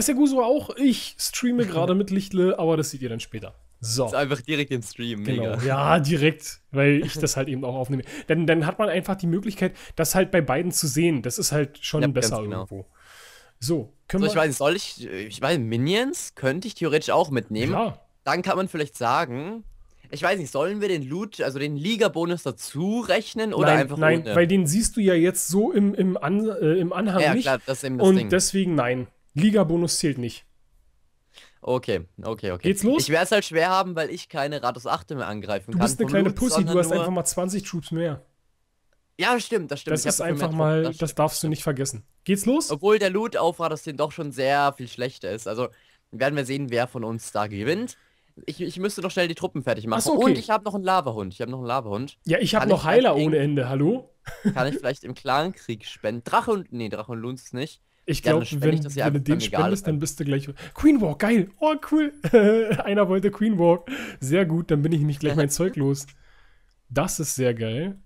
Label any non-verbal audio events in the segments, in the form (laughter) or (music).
weiß der Guso auch, ich streame gerade mit Lichtle, aber das seht ihr dann später. So. Ist einfach direkt im Stream, genau. Ja, direkt, weil ich das halt eben auch aufnehme. Dann, dann hat man einfach die Möglichkeit, das halt bei beiden zu sehen. Das ist halt schon ja, besser genau. irgendwo. So, können so, ich weiß, soll ich, ich weiß, Minions könnte ich theoretisch auch mitnehmen. Klar. Dann kann man vielleicht sagen, ich weiß nicht, sollen wir den Loot, also den Liga-Bonus dazu rechnen oder nein, einfach Nein, ohne? weil den siehst du ja jetzt so im, im, An, äh, im Anhang ja, nicht. Klar, das ist eben das und Ding. deswegen nein. Liga-Bonus zählt nicht. Okay, okay, okay. Geht's los? Ich werde es halt schwer haben, weil ich keine Ratus 8 mehr angreifen kann. Du bist eine kleine Loot, Pussy, du hast einfach mal 20 Troops mehr. Ja, stimmt, das stimmt. Das ich ist einfach mal, das, das darfst du nicht vergessen. Geht's los? Obwohl der Loot auf Ratus 10 doch schon sehr viel schlechter ist. Also werden wir sehen, wer von uns da gewinnt. Ich, ich müsste doch schnell die Truppen fertig machen. So, okay. Und ich habe noch einen Lavahund. Ich habe noch einen Lavahund. Ja, ich habe noch Heiler ohne Ende. Hallo? Kann ich vielleicht im Clan-Krieg spenden? Drache und. Nee, Drache und Lunz nicht. Ich glaube, ja, wenn, wenn du den spendest, dann bist du gleich. Queen Walk, geil! Oh, cool! (laughs) Einer wollte Queen Walk. Sehr gut, dann bin ich nicht gleich mein Zeug los. Das ist sehr geil.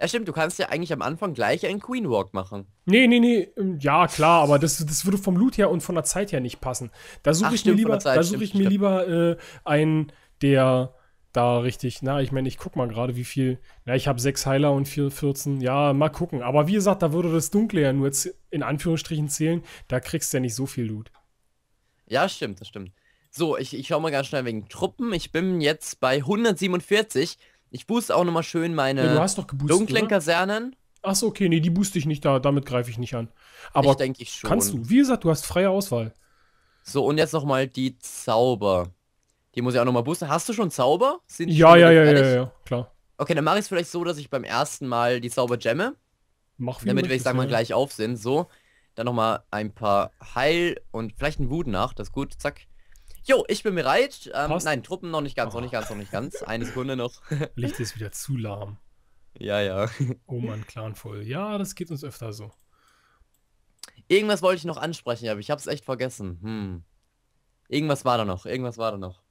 Ja, stimmt, du kannst ja eigentlich am Anfang gleich einen Queen Walk machen. Nee, nee, nee. Ähm, ja, klar, aber das, das würde vom Loot her und von der Zeit her nicht passen. Da suche ich, mir lieber, such ich mir stimmt. lieber äh, einen, der da richtig, na, ich meine, ich guck mal gerade, wie viel, ja, ich habe sechs Heiler und vier 14, ja, mal gucken. Aber wie gesagt, da würde das Dunkle ja nur jetzt in Anführungsstrichen zählen, da kriegst du ja nicht so viel Loot. Ja, stimmt, das stimmt. So, ich, ich schau mal ganz schnell wegen Truppen. Ich bin jetzt bei 147. Ich booste auch nochmal schön meine ja, geboostet, dunklen oder? Kasernen. Achso, okay, nee, die booste ich nicht, da, damit greife ich nicht an. Aber ich denke ich schon. Kannst du, wie gesagt, du hast freie Auswahl. So, und jetzt nochmal die Zauber. Die muss ich auch nochmal boosten. Hast du schon Zauber? Sind ja, ja, ja, ja, ja, klar. Okay, dann mache ich es vielleicht so, dass ich beim ersten Mal die Zauber jamme. Mach Damit wir, ich sag mal, gleich auf sind. So. Dann nochmal ein paar Heil und vielleicht ein Wut nach. Das ist gut. Zack. Jo, ich bin bereit. Ähm, nein, Truppen noch nicht ganz, oh. noch nicht ah. ganz, noch nicht ganz. Eine Sekunde noch. (laughs) Licht ist wieder zu lahm. Ja, ja. Oh man, Clan voll. Ja, das geht uns öfter so. Irgendwas wollte ich noch ansprechen, aber ich habe es echt vergessen. Hm. Irgendwas war da noch, irgendwas war da noch.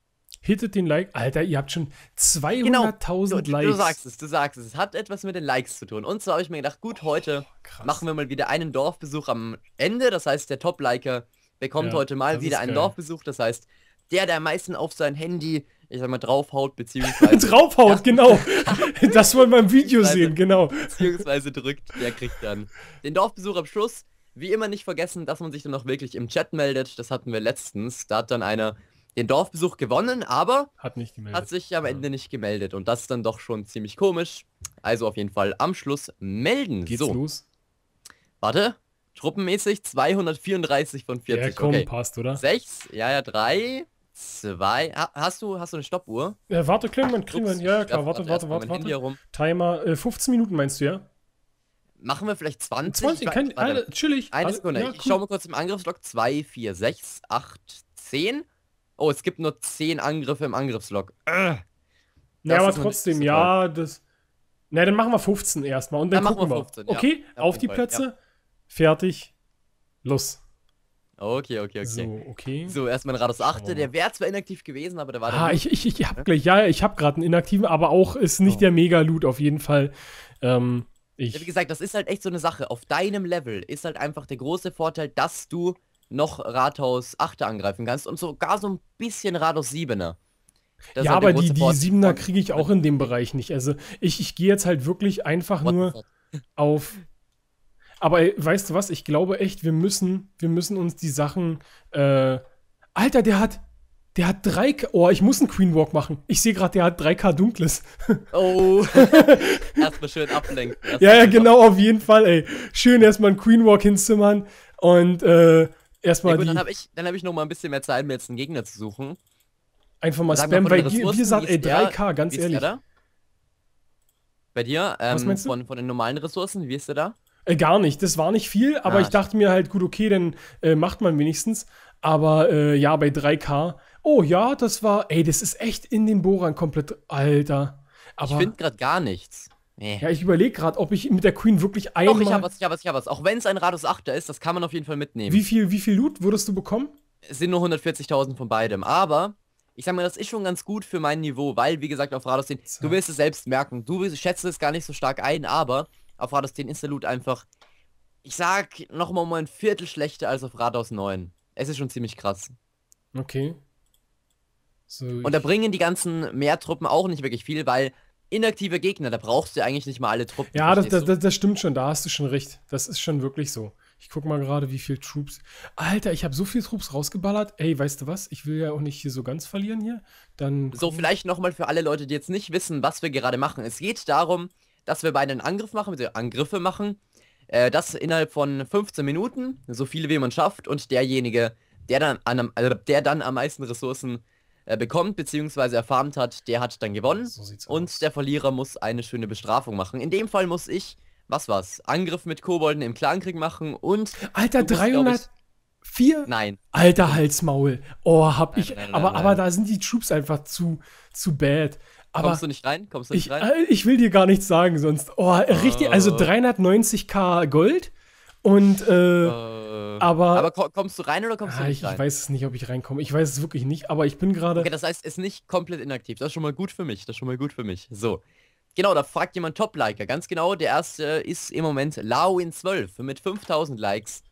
Hittet den Like. Alter, ihr habt schon 200.000 genau. du, Likes. Du sagst es, du sagst es. Es hat etwas mit den Likes zu tun. Und zwar habe ich mir gedacht, gut, oh, heute oh, machen wir mal wieder einen Dorfbesuch am Ende. Das heißt, der Top-Liker bekommt ja, heute mal wieder einen Dorfbesuch. Das heißt, der, der am meisten auf sein Handy, ich sag mal, draufhaut, (laughs) beziehungsweise. draufhaut, ja. genau. (laughs) das wollen wir im Video sehen, genau. Beziehungsweise drückt, der kriegt dann den Dorfbesuch am Schluss. Wie immer nicht vergessen, dass man sich dann auch wirklich im Chat meldet. Das hatten wir letztens. Da hat dann einer den Dorfbesuch gewonnen, aber hat, hat sich am Ende ja. nicht gemeldet. Und das ist dann doch schon ziemlich komisch. Also auf jeden Fall am Schluss melden. Geht's so. los? Warte. Truppenmäßig 234 von 40. Ja, komm, okay. passt, oder? 6, ja, ja, 3, 2. Ha hast du, hast du eine Stoppuhr? Ja, warte, Clem, dann Ja, Ja, klar, warte, warte, warte, warte. Timer, äh, 15 Minuten meinst du, ja? Machen wir vielleicht 20? 20, ich, keine, alle, chillig. Eine alle, Sekunde, ja, cool. ich schau mal kurz im Angriffsblock. 2, 4, 6, 8, 10 oh, es gibt nur 10 Angriffe im Angriffslog. Äh, ja, aber trotzdem, ja, das. Na, dann machen wir 15 erstmal und dann, dann gucken wir. 15, wir. Okay, ja, auf die Plätze. Ja. Fertig. Los. Okay, okay, okay. So, okay. so erstmal Rados 8. Der wäre zwar inaktiv gewesen, aber der war. Ah, ich, ich, ich hab ne? ja? gleich, ja, ich hab gerade einen inaktiven, aber auch ist nicht oh. der Mega-Loot auf jeden Fall. Ähm, ich. Ja, wie gesagt, das ist halt echt so eine Sache. Auf deinem Level ist halt einfach der große Vorteil, dass du noch Rathaus 8 angreifen kannst und sogar so ein bisschen Rathaus 7er. Das ja, halt aber die, die 7er kriege ich auch in dem Bereich nicht. Also ich, ich gehe jetzt halt wirklich einfach What nur (laughs) auf. Aber weißt du was? Ich glaube echt, wir müssen, wir müssen uns die Sachen. Äh, Alter, der hat, der hat 3 K. Oh, ich muss einen Queen Walk machen. Ich sehe gerade, der hat 3K Dunkles. (laughs) Oh. (laughs) erstmal schön ablenken. Erst ja, ja, genau, auf jeden Fall, ey. Schön erstmal einen Queen Walk hinzimmern und äh, erstmal. Ja, gut, die, dann habe ich, hab ich noch mal ein bisschen mehr Zeit, mir jetzt einen Gegner zu suchen. Einfach mal spammen, weil wir, wir sagen, ey, 3K, ganz ehrlich. Bei dir? Ähm, Was meinst du? Von, von den normalen Ressourcen, wie ist der da? Äh, gar nicht, das war nicht viel, aber ah, ich dachte mir halt, gut, okay, dann äh, macht man wenigstens. Aber äh, ja, bei 3K. Oh ja, das war, ey, das ist echt in den Bohrern komplett, Alter. Aber ich finde gerade gar nichts. Nee. Ja, ich überlege gerade, ob ich mit der Queen wirklich einmal... Doch, ich habe was, ich habe was, ich habe was. Auch wenn es ein Radius 8 er ist, das kann man auf jeden Fall mitnehmen. Wie viel, wie viel Loot würdest du bekommen? Es sind nur 140.000 von beidem, aber ich sag mal, das ist schon ganz gut für mein Niveau, weil, wie gesagt, auf Rados 10, so. du wirst es selbst merken, du schätzt es gar nicht so stark ein, aber auf Rados 10 ist der Loot einfach, ich sag nochmal um ein Viertel schlechter als auf Rados 9. Es ist schon ziemlich krass. Okay. So, Und da bringen die ganzen Mehrtruppen auch nicht wirklich viel, weil inaktive Gegner, da brauchst du eigentlich nicht mal alle Truppen. Ja, das, das, das, das stimmt schon, da hast du schon recht. Das ist schon wirklich so. Ich guck mal gerade, wie viel Troops. Alter, ich habe so viel Troops rausgeballert. Ey, weißt du was? Ich will ja auch nicht hier so ganz verlieren hier. Dann so vielleicht nochmal für alle Leute, die jetzt nicht wissen, was wir gerade machen. Es geht darum, dass wir beide einen Angriff machen, also Angriffe machen. Äh, das innerhalb von 15 Minuten, so viele wie man schafft, und derjenige, der dann, an, also der dann am meisten Ressourcen äh, bekommt bzw. erfarmt hat, der hat dann gewonnen. So und aus. der Verlierer muss eine schöne Bestrafung machen. In dem Fall muss ich, was war's, Angriff mit Kobolden im Clankrieg machen und... Alter, 300... Musst, Vier? Nein. Alter Halsmaul. Oh, hab nein, ich. Nein, nein, aber, aber da sind die Troops einfach zu, zu bad. Aber Kommst du nicht rein? Kommst du nicht ich, rein? Äh, ich will dir gar nichts sagen sonst. Oh, richtig. Also 390k äh. Gold und, äh, äh, aber. Aber kommst du rein oder kommst ah, du nicht rein? Ich weiß es nicht, ob ich reinkomme. Ich weiß es wirklich nicht, aber ich bin gerade. Okay, das heißt, es ist nicht komplett inaktiv. Das ist schon mal gut für mich. Das ist schon mal gut für mich. So. Genau, da fragt jemand Top-Liker. Ganz genau, der erste ist im Moment Lao in 12 mit 5000 Likes.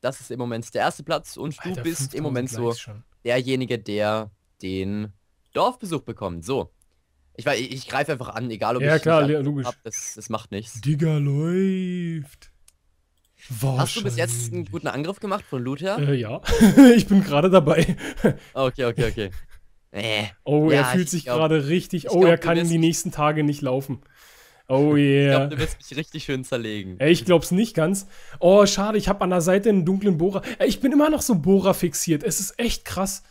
Das ist im Moment der erste Platz und Alter, du bist im Moment so derjenige, der den Dorfbesuch bekommt. So. Ich, ich, ich greife einfach an, egal ob ja, ich klar, logisch. Hab, das, das macht nichts. Digga läuft. Hast du bis jetzt einen guten Angriff gemacht von Loot her? Äh, ja, (laughs) ich bin gerade dabei. okay, okay, okay. (laughs) Äh, oh, ja, er fühlt sich gerade richtig. Oh, glaub, er kann in die nächsten Tage nicht laufen. Oh (laughs) yeah. Ich glaube, du wirst mich richtig schön zerlegen. Ey, ich glaub's nicht ganz. Oh, schade, ich habe an der Seite einen dunklen Bohrer. Ey, ich bin immer noch so Bohrer fixiert. Es ist echt krass.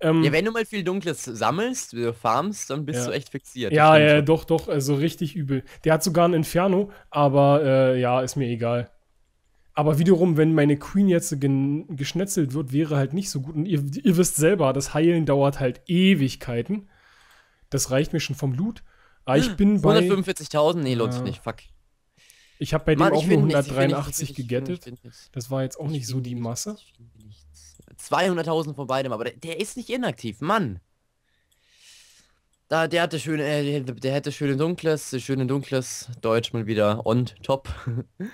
Ähm, ja, wenn du mal viel Dunkles sammelst, äh, farmst, dann bist ja. du echt fixiert. Ja, ja, doch, doch, also richtig übel. Der hat sogar ein Inferno, aber äh, ja, ist mir egal. Aber wiederum, wenn meine Queen jetzt geschnetzelt wird, wäre halt nicht so gut. Und ihr, ihr, wisst selber, das Heilen dauert halt Ewigkeiten. Das reicht mir schon vom Loot. Aber ah, ich hm, bin bei. 145.000? Nee, lohnt ja. sich nicht. Fuck. Ich habe bei Mann, dem auch nur 183 gegettet. das war jetzt auch nicht so die Masse. 200.000 von beidem, aber der, der, ist nicht inaktiv, Mann. Da, der hatte schön, äh, der hätte schön dunkles, schön dunkles Deutsch mal wieder on top.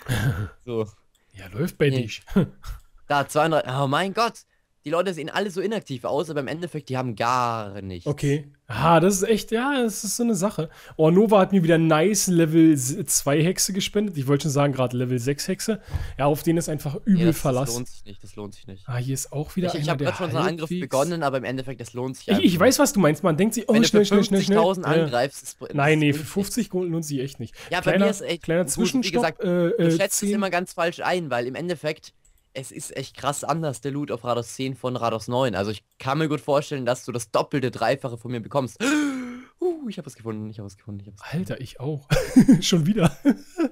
(laughs) so. Ja, läuft bei nee. dich. (laughs) da, 200. Oh mein Gott die Leute sehen alle so inaktiv aus, aber im Endeffekt, die haben gar nichts. Okay. Ah, das ist echt, ja, das ist so eine Sache. Oh, Nova hat mir wieder nice Level 2 Hexe gespendet. Ich wollte schon sagen, gerade Level 6 Hexe. Ja, auf den ist einfach übel nee, das, Das lohnt sich nicht, das lohnt sich nicht. Ah, hier ist auch wieder Ich, ich habe gerade schon so einen Angriff begonnen, aber im Endeffekt, das lohnt sich einfach. Ich, ich weiß, was du meinst. Man denkt sich, oh, Wenn schnell, schnell, schnell, schnell. Wenn du angreifst, ist, Nein, nee, für 50 Gold lohnt sich echt nicht. Ja, kleiner, bei mir ist echt. Kleiner gut, Zwischenstopp. Wie gesagt, äh, du äh, schätzt 10. es immer ganz falsch ein, weil im Endeffekt es ist echt krass anders, der Loot auf Rados 10 von Rados 9. Also ich kann mir gut vorstellen, dass du das doppelte, dreifache von mir bekommst. Uh, ich habe was gefunden, ich habe was gefunden, ich habe was gefunden. Alter, ich auch. (laughs) Schon wieder.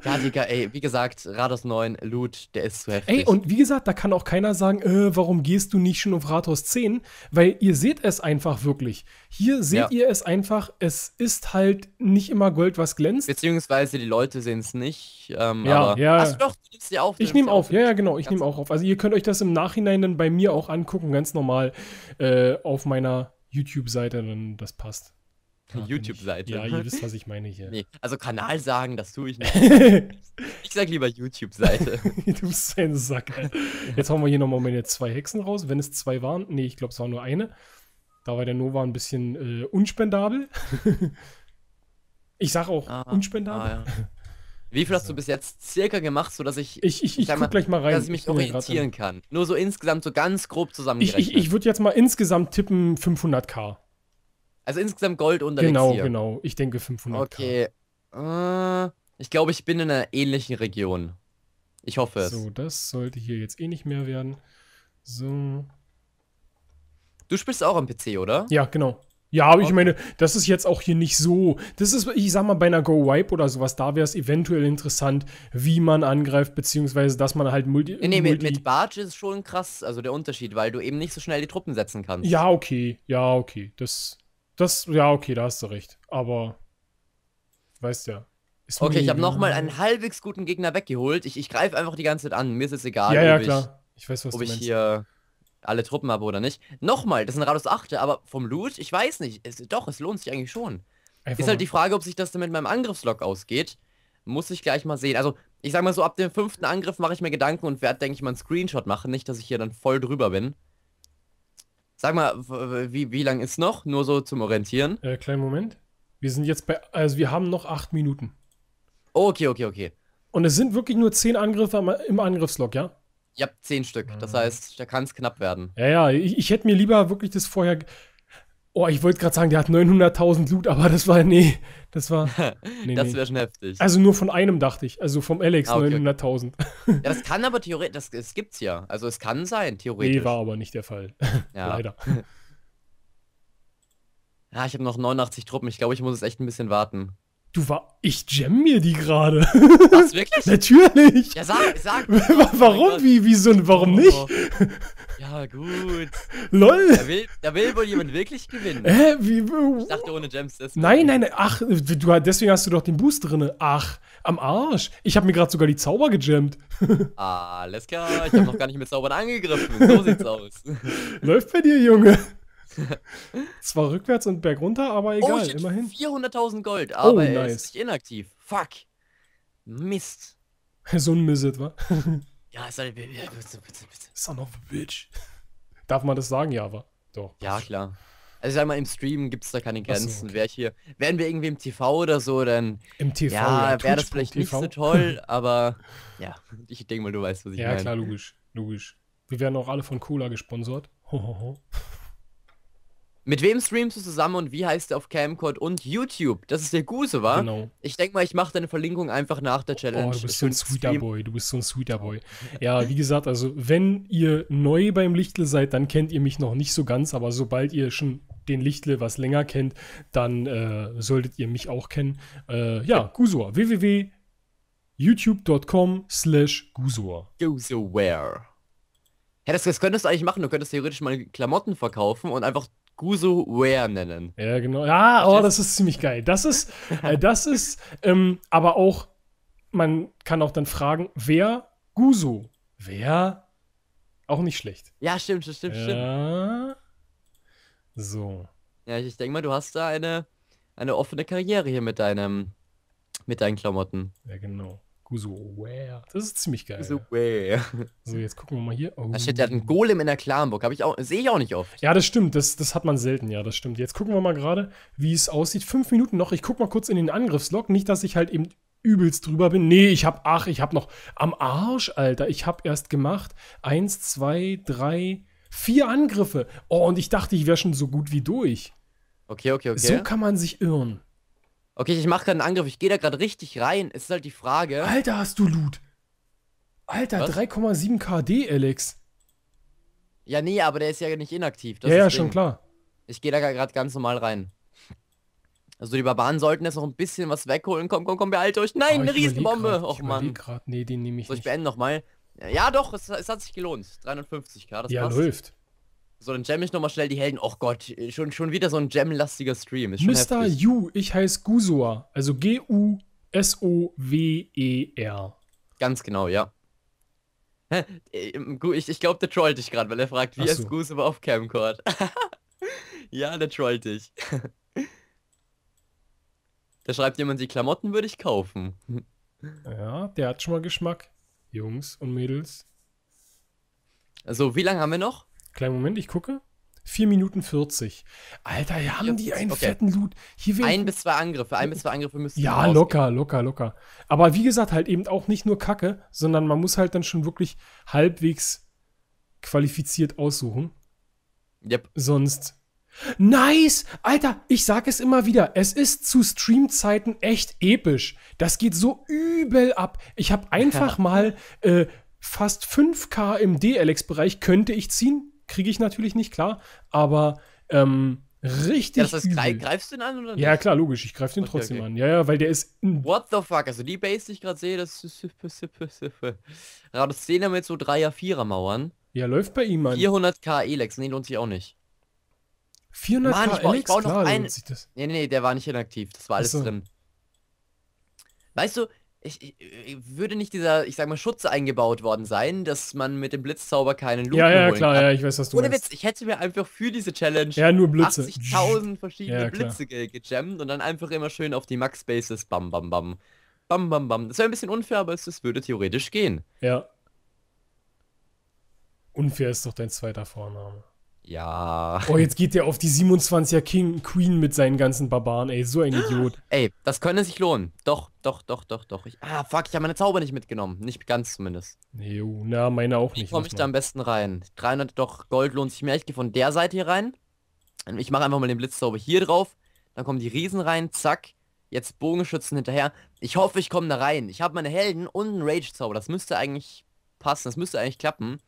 ja, Digga, ey, wie gesagt, Rathaus 9, Loot, der ist zu heftig. Ey, und wie gesagt, da kann auch keiner sagen, äh, warum gehst du nicht schon auf Rathaus 10? Weil ihr seht es einfach wirklich. Hier seht ja. ihr es einfach, es ist halt nicht immer Gold, was glänzt. Beziehungsweise die Leute sehen es nicht. Ähm, ja, aber, ja. Ach, doch, du nimmst ja auf. Ich nehme auf, auf, ja, ja, genau, ich nehme auch auf. Also ihr könnt euch das im Nachhinein dann bei mir auch angucken, ganz normal äh, auf meiner YouTube-Seite, dann das passt. YouTube-Seite. Ja, ihr wisst, was ich meine hier. Nee, also Kanal sagen, das tue ich nicht. (laughs) ich sag lieber YouTube-Seite. (laughs) du bist ein Sack. Jetzt hauen wir hier nochmal meine zwei Hexen raus, wenn es zwei waren. Nee, ich glaube, es war nur eine. Da war der Nova ein bisschen äh, unspendabel. (laughs) ich sag auch ah, unspendabel. Ah, ja. Wie viel hast du bis jetzt circa gemacht, sodass ich, ich, ich, ich mal, gleich mal rein, dass ich mich orientieren kann? Nur so insgesamt so ganz grob zusammengerechnet. Ich, ich, ich würde jetzt mal insgesamt tippen 500k. Also insgesamt Gold und Genau, Elixier. genau. Ich denke 500. Okay. Äh, ich glaube, ich bin in einer ähnlichen Region. Ich hoffe es. So, das sollte hier jetzt eh nicht mehr werden. So. Du spielst auch am PC, oder? Ja, genau. Ja, aber okay. ich meine, das ist jetzt auch hier nicht so. Das ist, ich sag mal, bei einer Go-Wipe oder sowas, da wäre es eventuell interessant, wie man angreift, beziehungsweise dass man halt Multi. Nee, nee, Multi mit, mit Barge ist schon krass, also der Unterschied, weil du eben nicht so schnell die Truppen setzen kannst. Ja, okay. Ja, okay. Das. Das, ja, okay, da hast du recht. Aber, weißt ja. okay, ich habe nochmal einen (laughs) halbwegs guten Gegner weggeholt. Ich, ich greife einfach die ganze Zeit an. Mir ist es egal, ja, ja, ob, klar. Ich, ich weiß, ob ich hier alle Truppen habe oder nicht. Nochmal, das ist ein Radus 8, aber vom Loot, ich weiß nicht. Es, doch, es lohnt sich eigentlich schon. Einfach ist halt die Frage, ob sich das dann mit meinem Angriffslog ausgeht. Muss ich gleich mal sehen. Also, ich sag mal so, ab dem fünften Angriff mache ich mir Gedanken und werde, denke ich, mal einen Screenshot machen. Nicht, dass ich hier dann voll drüber bin. Sag mal, wie, wie lang ist noch? Nur so zum Orientieren. Äh, kleinen Moment. Wir sind jetzt bei, also wir haben noch acht Minuten. Okay, okay, okay. Und es sind wirklich nur zehn Angriffe im Angriffslog, ja? Ja, zehn Stück. Das ah. heißt, da kann es knapp werden. Ja, ja, ich, ich hätte mir lieber wirklich das vorher. Oh, ich wollte gerade sagen, der hat 900.000 Loot, aber das war, nee, das war. (laughs) Nee, das wäre schon heftig. Also nur von einem dachte ich, also vom Alex ah, okay, 900.000. Okay. Ja, das (laughs) kann aber theoretisch, das, das gibt's ja. Also es kann sein, theoretisch. Nee, war aber nicht der Fall. (laughs) Ja. Leider. Ja, ich habe noch 89 Truppen. Ich glaube, ich muss jetzt echt ein bisschen warten. Du war, ich jam mir die gerade. Was, wirklich? (laughs) Natürlich. Ja, sag, sag. (laughs) warum? Oh wie, wie so ein, warum oh. nicht? Ja, gut. Lol. Da will, da will wohl jemand wirklich gewinnen. Hä, wie, wie, äh, Ich dachte ohne Gems. Deswegen. Nein, nein, ach, du, deswegen hast du doch den Boost drin. Ach, am Arsch. Ich habe mir gerade sogar die Zauber gejammt. (laughs) Alles klar, ich habe noch gar nicht mit Zaubern angegriffen. So sieht's aus. Läuft bei dir, Junge. (laughs) Zwar rückwärts und bergunter, aber oh egal, oh, shit, immerhin. 400.000 Gold, oh, aber oh, nice. er ist nicht inaktiv. Fuck. Mist. (laughs) So ein Misset, wa? (laughs) ja, ist eine bitte, bitte, bitte. Son of a bitch. Darf man das sagen, ja, aber doch. Ja, klar. Also ich sag mal, im Stream gibt's da keine Grenzen. So, okay. Wär ich hier, wären wir irgendwie im TV oder so, dann Im TV, ja, ja wäre das vielleicht nicht so toll, aber ja, ich denke mal, du weißt, was ich ja, meine. Ja, klar, logisch, logisch. Wir werden auch alle von Cola gesponsert. Ho, ho, ho. Mit wem streamst du zusammen und wie heißt er auf Camcord und YouTube? Das ist der Guse, war? Genau. Ich denke mal, ich mache deine Verlinkung einfach nach der Challenge. Oh, du bist so ein sweeter Stream. Boy, du bist so ein sweeter Boy. Ja, wie gesagt, also wenn ihr neu beim Lichtle seid, dann kennt ihr mich noch nicht so ganz, aber sobald ihr schon den Lichtle was länger kennt, dann äh, solltet ihr mich auch kennen. Äh, ja, Gusua, www.youtube.com slash Gusua. Gusua. Ja, das, das könntest du eigentlich machen. Du könntest theoretisch mal Klamotten verkaufen und einfach Guzu Ware nennen. Ja, genau. Ja, oh, das ist ziemlich geil. Das ist, äh, das ist, ähm, aber auch, man kann auch dann fragen, wer Guzu? Wer? Auch nicht schlecht. Ja, stimmt, stimmt, stimmt. ja. So. Ja, ich, ich denke mal, du hast da eine, eine offene Karriere hier mit deinem, mit deinen Klamotten. Ja, genau. Guzuware. Das ist ziemlich geil. Guzuware. So, jetzt gucken wir mal hier. Oh. Da steht, der hat einen oh. Golem in der Klarenburg. sehe ich auch nicht oft. Ja, das stimmt. Das, das hat man selten, ja, das stimmt. Jetzt gucken wir mal gerade, wie es aussieht. Fünf Minuten noch. Ich gucke mal kurz in den Angriffslog. Nicht, dass ich halt eben übelst drüber bin. Nee, ich habe, ach, ich habe noch am Arsch, Alter. Ich habe erst gemacht. Eins, zwei, drei, vier Angriffe. Oh, und ich dachte, ich wäre schon so gut wie durch. Okay, okay, okay. So kann man sich irren. Okay, ich mache gerade einen Angriff. Ich gehe da gerade richtig rein. Ist halt die Frage. Alter, hast du Loot. Alter, 3,7 KD, Alex. Ja, nee, aber der ist ja nicht inaktiv. Das ja, ja, schon Ding. klar. Ich gehe da gerade ganz normal rein. Also die Barbaren sollten jetzt noch ein bisschen was wegholen. Komm, komm, komm, behalte euch. Nein, oh, eine Riesenbombe. Och man. Nee, den nehme ich so, ich beende nochmal. Ja, doch, es, es, hat sich gelohnt. 350k, das ja, passt. läuft. So, dann jamme ich nochmal schnell die Helden. Och Gott, schon, schon wieder so ein jam-lastiger Stream. Ist Mr. Yu, ich heiße Gusor. Also G-U-S-O-W-E-R. Ganz genau, ja. Ähm, ich, ich glaube, der trollt dich gerade, weil er fragt, wie so. ist Gusor auf Camcord? (laughs) ja, der trollt dich. (laughs) da schreibt jemand, die Klamotten würde ich kaufen. ja, der hat schon mal Geschmack. Jungs und Mädels. Also, wie lange haben wir noch? Kleinen Moment, ich gucke. 4 Minuten 40. Alter, hier haben die einen okay. fetten Loot. Hier ein bis zwei Angriffe, ein bis zwei Angriffe müssen Ja, locker, locker, locker. Aber wie gesagt, halt eben auch nicht nur Kacke, sondern man muss halt dann schon wirklich halbwegs qualifiziert aussuchen. Yep. Sonst. Nice! Alter, ich sag es immer wieder, es ist zu Streamzeiten echt episch. Das geht so übel ab. Ich habe einfach (laughs) mal äh, fast 5K im DLX-Bereich könnte ich ziehen kriege ich natürlich nicht, klar, aber ähm, richtig. Ja, das heißt, übel. greifst du den an oder nicht? Ja, klar, logisch, ich greife den okay, trotzdem okay. an. Ja, ja, weil der ist. What the fuck? Also die Base, die ich gerade sehe, das ist. Radosena mit so 3er, 4er Mauern. Ja, läuft bei ihm Mann. 400k Elex, nee, lohnt sich auch nicht. 400 Mann, ich, baue, ich baue noch einen. Nee, nee, der war nicht inaktiv. Das war alles so. drin. Weißt du, ich, ich, äh, würde nicht dieser, ich sag mal, Schutz eingebaut worden sein, dass man mit dem Blitzzauber keinen Loot ja, ja, holen klar, kann. Ja, ich weiß, was du Ohne meinst. Witz, ich hätte mir einfach für diese Challenge ja, 80.000 verschiedene ja, Blitze ge gejammt und dann einfach immer schön auf die Max-Bases bam, bam, bam. Bam, bam, bam. Das wäre ein bisschen unfair, aber es würde theoretisch gehen. Ja. Unfair ist doch dein zweiter Vorname. Ja. Oh, jetzt geht der auf die 27er King Queen mit seinen ganzen Barbaren, ey. So ein ah! Idiot. Ey, das könnte sich lohnen. Doch, doch, doch, doch, doch. Ich, ah, fuck, ich habe meine Zauber nicht mitgenommen. Nicht ganz zumindest. Jo, na, meine auch nicht. Wie komme ich da am besten rein. 300, doch, Gold lohnt sich mehr. Ich gehe von der Seite hier rein. Ich mache einfach mal den Blitzzauber hier drauf. Dann kommen die Riesen rein, zack. Jetzt Bogenschützen hinterher. Ich hoffe, ich komme da rein. Ich habe meine Helden und einen Rage-Zauber. Das müsste eigentlich passen. Das müsste eigentlich klappen.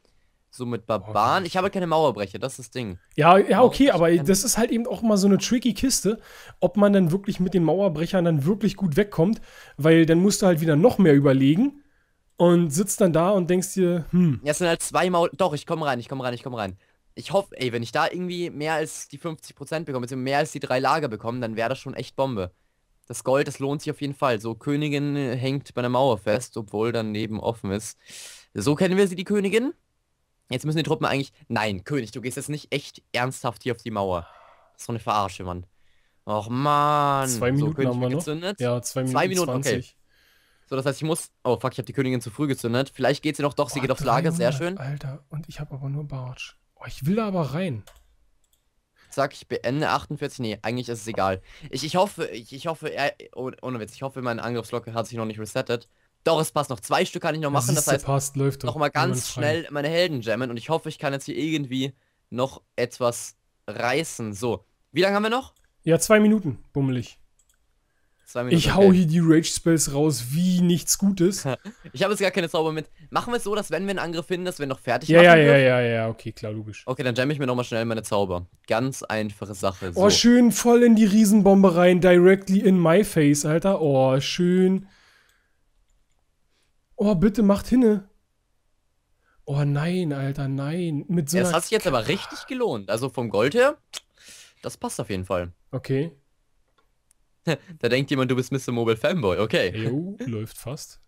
So mit Barbaren. Oh, ich habe keine Mauerbrecher, das ist das Ding. Ja, ja, okay, aber das ist halt eben auch mal so eine tricky Kiste, ob man dann wirklich mit den Mauerbrechern dann wirklich gut wegkommt, weil dann musst du halt wieder noch mehr überlegen und sitzt dann da und denkst dir, hm. Ja, es sind halt zwei Mauer. Doch, ich komme rein, ich komme rein, ich komme rein. Ich hoffe, ey, wenn ich da irgendwie mehr als die 50% bekomme, beziehungsweise mehr als die drei Lager bekomme, dann wäre das schon echt Bombe. Das Gold, das lohnt sich auf jeden Fall. So, Königin hängt bei der Mauer fest, obwohl daneben offen ist. So kennen wir sie, die Königin. Jetzt müssen die Truppen eigentlich... Nein, König, du gehst jetzt nicht echt ernsthaft hier auf die Mauer. Das ist so eine Verarsche, Mann. Och, Mann. Zwei Minuten so, König, haben wir gezündet. noch. Ja, zwei Minuten, zwei Minuten 20. okay. So, das heißt, ich muss... Oh, fuck, ich habe die Königin zu früh gezündet. Vielleicht geht sie noch doch, sie oh, geht aufs Lager, sehr schön. Alter, und ich habe aber nur Bartsch. Oh, ich will da aber rein. Zack, ich beende 48. Nee, eigentlich ist es egal. Ich, ich hoffe, ich, ich hoffe, er, oh, ohne Witz, ich hoffe, mein Angriffsglocke hat sich noch nicht resettet. Doch, es passt noch. Zwei Stück kann ich noch machen. Das, das heißt, passt, läuft noch mal ganz schnell meine Helden jammen. Und ich hoffe, ich kann jetzt hier irgendwie noch etwas reißen. So, wie lange haben wir noch? Ja, zwei Minuten, bummelig. Zwei Minuten, ich okay. hau hier die Rage-Spells raus wie nichts Gutes. (laughs) ich habe jetzt gar keine Zauber mit. Machen wir es so, dass wenn wir einen Angriff finden, dass wir noch fertig ja, machen Ja, ja, ja, ja, ja, okay, klar, logisch. Okay, dann jamme ich mir nochmal schnell meine Zauber. Ganz einfache Sache. So. Oh, schön voll in die Riesenbombe rein, directly in my face, Alter. Oh, schön. Oh, bitte macht hinne. Oh nein, Alter, nein. Mit so ja, das hat sich jetzt aber richtig gelohnt. Also vom Gold her, das passt auf jeden Fall. Okay. (laughs) da denkt jemand, du bist Mr. Mobile Fanboy. Okay. Jo, (laughs) läuft fast.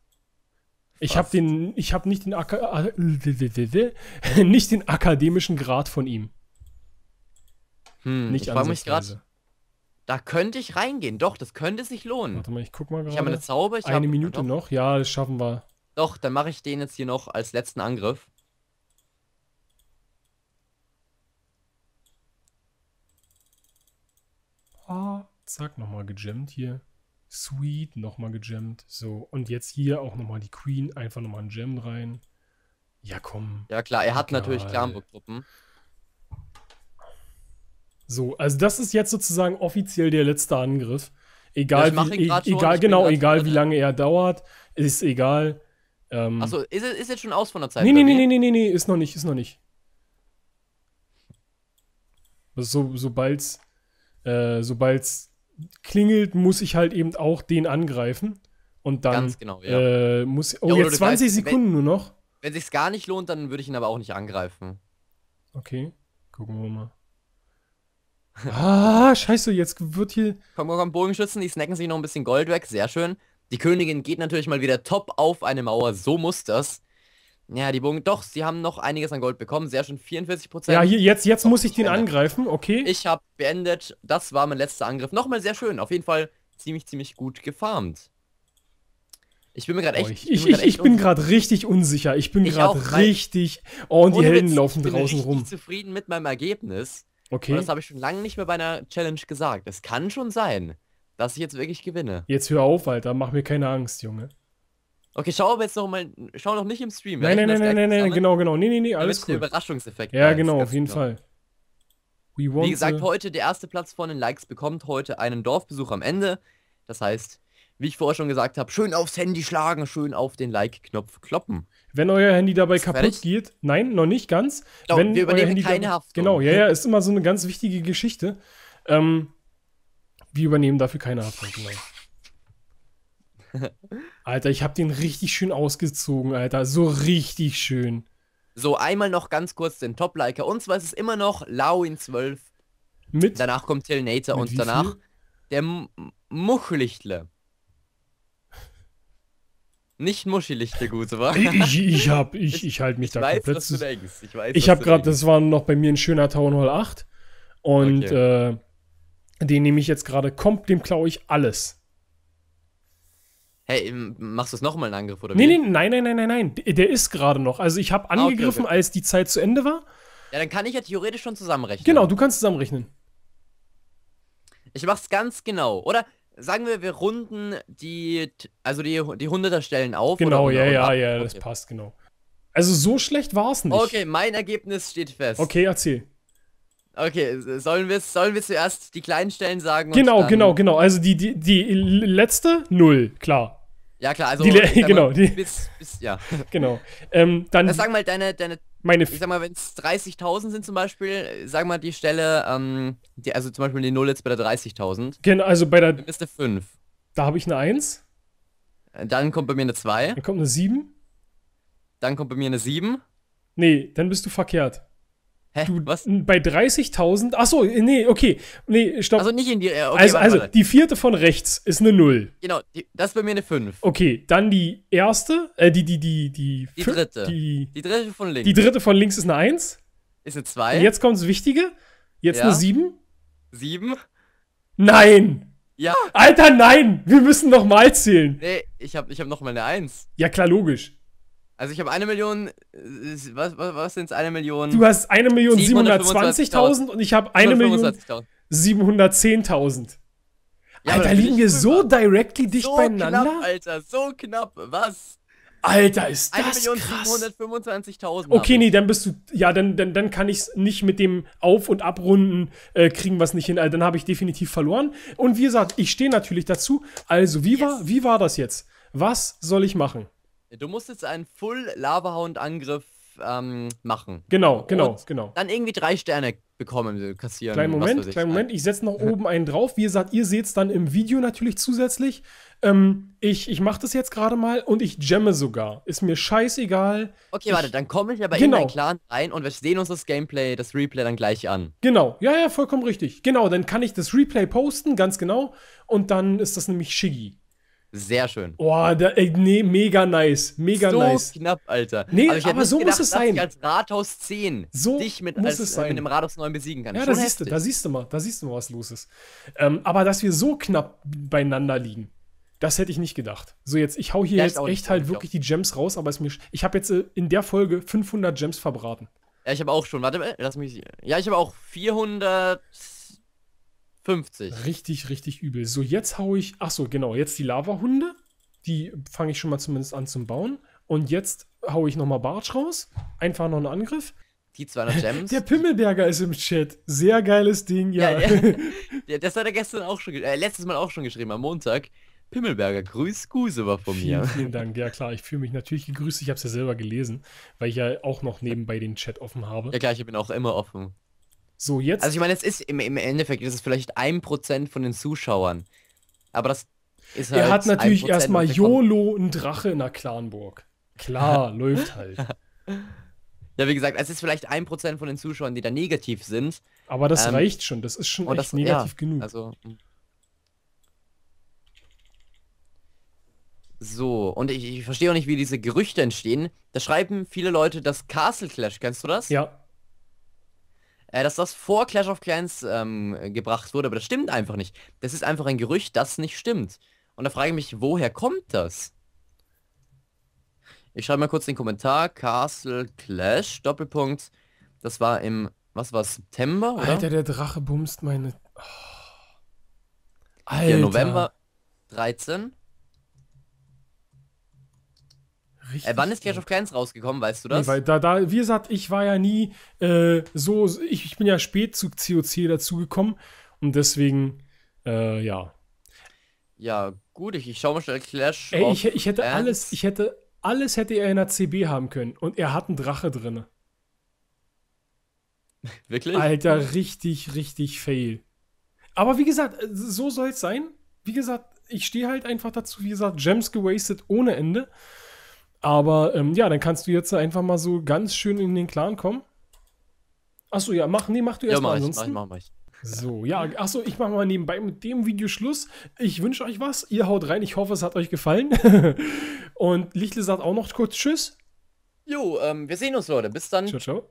Ich hab den, ich habe nicht den Aka äh, (laughs) nicht den akademischen Grad von ihm. Hm, nicht ich frage mich grad, Da könnte ich reingehen. Doch, das könnte sich lohnen. Warte mal, ich guck mal gerade. Ich habe eine Zauber. Ich eine hab, Minute doch. noch. Ja, das schaffen wir. Doch, dann mache ich den jetzt hier noch als letzten Angriff. Ah, zack, nochmal gegemmt hier. Sweet, nochmal gegemmt. So, und jetzt hier auch nochmal die Queen, einfach nochmal ein Gem rein. Ja, komm. Ja, klar, er hat Egal. natürlich Klamburg-Truppen. So, also das ist jetzt sozusagen offiziell der letzte Angriff. Egal, ja, wie, e egal, genau, egal wie lange er dauert, ist egal. Ähm, Achso, ist, ist jetzt schon aus von der Zeit? Nee, nee, nee, nee, nee, nee, ist noch nicht, ist noch nicht. Also so, sobald's, äh, sobald's klingelt, muss ich halt eben auch den angreifen. Und dann genau, ja. äh, muss. Oh, ja, jetzt 20 weißt, Sekunden wenn, nur noch. Wenn sich's gar nicht lohnt, dann würde ich ihn aber auch nicht angreifen. Okay, gucken wir mal. Ah, scheiße, jetzt wird hier. Komm, komm, komm, Bogenschützen, die snacken sich noch ein bisschen Gold weg. Sehr schön. Die Königin geht natürlich mal wieder top auf eine Mauer, so muss das. Ja, die Bogen, doch, sie haben noch einiges an Gold bekommen, sehr schön, 44%. Ja, hier, jetzt, jetzt muss ich den angreifen, okay. Ich habe beendet, das war mein letzter Angriff. Nochmal sehr schön, auf jeden Fall ziemlich, ziemlich gut gefarmt. Ich bin mir gerade oh, echt. ich, ich, ich bin gerade richtig unsicher. Ich bin gerade richtig. Oh, und die Helden laufen draußen rum. Ich bin richtig zufrieden mit meinem Ergebnis. Okay. Und das habe ich schon lange nicht mehr bei einer Challenge gesagt. Es kann schon sein, dass ich jetzt wirklich gewinne. Jetzt hör auf, Alter. Mach mir keine Angst, Junge. Okay, schau aber jetzt noch mal. Schau noch nicht im Stream. Nein, nein, nein, nein, nein, nein, genau, genau. Nee, nee, nee, alles cool. Überraschungseffekt. Ja, genau, auf jeden genau. Fall. Wie gesagt, heute der erste Platz von den Likes bekommt heute einen Dorfbesuch am Ende. Das heißt, wie ich vorher schon gesagt habe, schön aufs Handy schlagen, schön auf den Like-Knopf kloppen. Wenn euer Handy dabei ist kaputt fertig? geht, nein, noch nicht ganz. Genau, wenn wir übernehmen euer Handy keine Haftung. Genau, ja, ja, ist immer so eine ganz wichtige Geschichte. Ähm, wir übernehmen dafür keine Haftung, (laughs) Alter, ich hab den richtig schön ausgezogen, Alter. So richtig schön. So, einmal noch ganz kurz den Top-Liker. Und zwar ist es immer noch Lau in 12. Mit? Danach kommt Till Nater und danach viel? der Muchlichtle. Nicht Muschelichte gute, war. Ich, ich hab, (laughs) ich, ich halte mich ich da weiß, komplett. Was du denkst. Ich weiß, ich habe gerade, das war noch bei mir ein schöner Town Hall 8 und okay. äh, den nehme ich jetzt gerade kommt, dem klaue ich alles. Hey, machst du es nochmal einen Angriff oder nee, wie? Nee, nein, nein, nein, nein, nein. Der ist gerade noch. Also ich habe ah, angegriffen, okay, okay. als die Zeit zu Ende war. Ja, dann kann ich ja theoretisch schon zusammenrechnen. Genau, du kannst zusammenrechnen. Ich mach's ganz genau. Oder sagen wir, wir runden die, also die, die 100 Stellen auf. Genau, oder, ja, ja, ja, okay. das passt, genau. Also so schlecht war es nicht. Okay, mein Ergebnis steht fest. Okay, erzähl. Okay, sollen wir, sollen wir zuerst die kleinen Stellen sagen? Genau, genau, genau. Also die, die, die letzte, null, klar. Ja, klar, also. Die, (laughs) genau, die, bis, bis, ja. (laughs) Genau. Ähm, dann. Also, sag mal, deine, deine meine ich sag mal, wenn es 30.000 sind zum Beispiel, sag mal die Stelle, ähm, die, also zum Beispiel die Null jetzt bei der 30.000. Genau, also bei der. Dann bist eine 5. Da habe ich eine 1. Dann kommt bei mir eine 2. Dann kommt eine 7. Dann kommt bei mir eine 7. Nee, dann bist du verkehrt. Hä? Du, was? Bei 30.000. Achso, nee, okay. Nee, stopp. Also nicht in die. Äh, okay, also, also die vierte von rechts ist eine 0. Genau, die, das ist bei mir eine 5. Okay, dann die erste. Äh, die, die, die, die. Die fünf, dritte. Die, die, dritte von links. Die dritte von links ist eine 1. Ist eine 2. Und jetzt kommt das Wichtige. Jetzt ja. eine 7. 7. Nein! Ja. Alter, nein! Wir müssen nochmal zählen. Nee, ich hab, ich hab nochmal eine 1. Ja, klar, logisch. Also ich habe eine Million, äh, was, was, was sind es, eine Million? Du hast eine Million 720.000 und ich habe eine Million 710.000. Ja, Alter, liegen wir so directly dicht so beieinander? Knapp, Alter, so knapp, was? Alter, ist das 1 krass. 1.725.000. Okay, nee, dann bist du, ja, dann, dann, dann kann ich es nicht mit dem Auf- und Abrunden äh, kriegen, was nicht hin. Also, dann habe ich definitiv verloren. Und wie gesagt, ich stehe natürlich dazu. Also, wie, yes. war, wie war das jetzt? Was soll ich machen? Du musst jetzt einen Full-Lava-Hound-Angriff ähm, machen. Genau, genau, und genau. Dann irgendwie drei Sterne bekommen, äh, kassieren. Kleinen Moment, ich. kleinen Moment. Ich setze noch (laughs) oben einen drauf. Wie ihr gesagt, ihr seht es dann im Video natürlich zusätzlich. Ähm, ich ich mache das jetzt gerade mal und ich jamme sogar. Ist mir scheißegal. Okay, ich, warte, dann komme ich aber genau. in deinen Clan rein und wir sehen uns das Gameplay, das Replay dann gleich an. Genau, ja, ja, vollkommen richtig. Genau, dann kann ich das Replay posten, ganz genau. Und dann ist das nämlich Shiggy. Sehr schön. Boah, da, ey, nee, mega nice. Mega so nice. So knapp, Alter. Nee, aber, also aber so gedacht, muss es sein. Ich als Rathaus 10 so dich mit, als, äh, mit einem Rathaus 9 besiegen kann. Ja, da siehst, du, da siehst du mal, da siehst du mal, was los ist. Ähm, aber dass wir so knapp beieinander liegen, das hätte ich nicht gedacht. So jetzt, ich hau hier ja, jetzt echt halt wirklich die Gems raus, aber es mir, ich habe jetzt äh, in der Folge 500 Gems verbraten. Ja, ich habe auch schon, warte, mal, äh, lass mich, ja, ich habe auch 400 50. Richtig, richtig übel. So, jetzt hau ich. Ach so, genau. Jetzt die Lava-Hunde. Die fange ich schon mal zumindest an zum Bauen. Und jetzt hau ich nochmal Bartsch raus. Einfach noch einen Angriff. Die 200 Gems. (laughs) Der Pimmelberger ist im Chat. Sehr geiles Ding, ja. ja, ja. (laughs) Das hat er gestern auch schon, äh, letztes Mal auch schon geschrieben, am Montag. Pimmelberger, grüß Guse war von vielen, mir. Vielen Dank, ja klar, ich fühle mich natürlich gegrüßt. Ich habe es ja selber gelesen, weil ich ja auch noch nebenbei den Chat offen habe. Ja klar, ich bin auch immer offen. So, jetzt. Also ich meine, es ist im, im Endeffekt ist vielleicht ein Prozent von den Zuschauern. Aber das ist halt. Er hat natürlich erstmal YOLO einen Drache in der Clanburg. Klar, (laughs) läuft halt. Ja, wie gesagt, es ist vielleicht ein Prozent von den Zuschauern, die da negativ sind. Aber das ähm, reicht schon, das ist schon echt das, negativ ja, genug. Also, hm. So, und ich, ich, verstehe auch nicht, wie diese Gerüchte entstehen. Da schreiben viele Leute das Castle Clash, kennst du das? Ja äh, dass das vor Clash of Clans ähm, gebracht wurde, aber das stimmt einfach nicht. Das ist einfach ein Gerücht, das nicht stimmt. Und da frage ich mich, woher kommt das? Ich schreibe mal kurz den Kommentar. Castle Clash, Doppelpunkt. Das war im, was war September? Oder? Alter, der Drache bumst meine... Oh. Alter. Hier, November 13. Richtig. Äh, wann ist Clash of Clans rausgekommen, weißt du das? Nee, weil da, da, wie gesagt, ich war ja nie äh, so, ich, ich, bin ja spät zu COC dazugekommen und deswegen, äh, ja. Ja, gut, ich, ich schaue mal schnell Clash. Ey, ich, ich hätte Clans. alles, ich hätte, alles hätte er in der CB haben können und er hat einen Drache drin. (laughs) Wirklich? Alter, richtig, richtig fail. Aber wie gesagt, äh, so soll es sein. Wie gesagt, ich stehe halt einfach dazu, wie gesagt, Gems gewastet ohne Ende. Aber ähm, ja, dann kannst du jetzt einfach mal so ganz schön in den Clan kommen. Achso, ja, mach, nee, mach du erstmal. Ja, mach mal, ich, ansonsten. mach, mach, So, ja, achso, ich mache mal nebenbei mit dem Video Schluss. Ich wünsche euch was. Ihr haut rein. Ich hoffe, es hat euch gefallen. (laughs) Und Lichtle sagt auch noch kurz Tschüss. Jo, ähm, wir sehen uns, Leute. Bis dann. Ciao, ciao.